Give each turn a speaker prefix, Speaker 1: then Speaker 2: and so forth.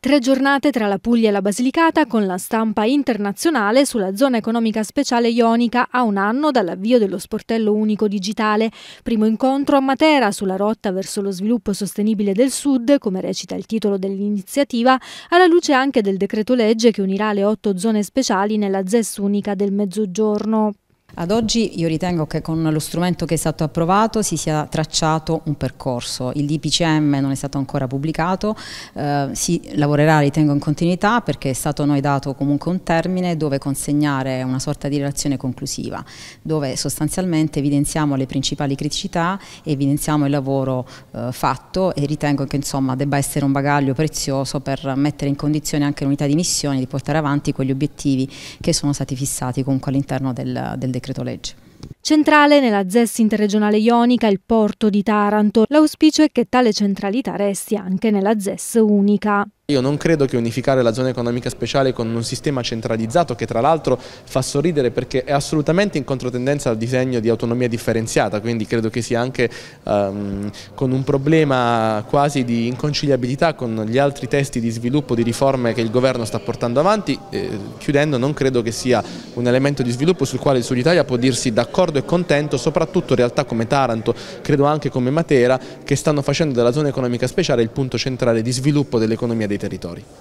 Speaker 1: Tre giornate tra la Puglia e la Basilicata con la stampa internazionale sulla zona economica speciale ionica a un anno dall'avvio dello sportello unico digitale. Primo incontro a Matera sulla rotta verso lo sviluppo sostenibile del Sud, come recita il titolo dell'iniziativa, alla luce anche del decreto legge che unirà le otto zone speciali nella ZES unica del Mezzogiorno.
Speaker 2: Ad oggi io ritengo che con lo strumento che è stato approvato si sia tracciato un percorso, il DPCM non è stato ancora pubblicato, eh, si lavorerà ritengo in continuità perché è stato noi dato comunque un termine dove consegnare una sorta di relazione conclusiva, dove sostanzialmente evidenziamo le principali criticità, evidenziamo il lavoro eh, fatto e ritengo che insomma debba essere un bagaglio prezioso per mettere in condizione anche l'unità di missione di portare avanti quegli obiettivi che sono stati fissati comunque all'interno del, del decreto decreto legge.
Speaker 1: Centrale nella ZES interregionale ionica il porto di Taranto. L'auspicio è che tale centralità resti anche nella ZES unica.
Speaker 3: Io non credo che unificare la zona economica speciale con un sistema centralizzato che tra l'altro fa sorridere perché è assolutamente in controtendenza al disegno di autonomia differenziata, quindi credo che sia anche um, con un problema quasi di inconciliabilità con gli altri testi di sviluppo di riforme che il governo sta portando avanti. Eh, chiudendo non credo che sia un elemento di sviluppo sul quale il Sud Italia può dirsi d'accordo e contento, soprattutto in realtà come Taranto, credo anche come Matera, che stanno facendo della zona economica speciale il punto centrale di sviluppo dell'economia dei territori.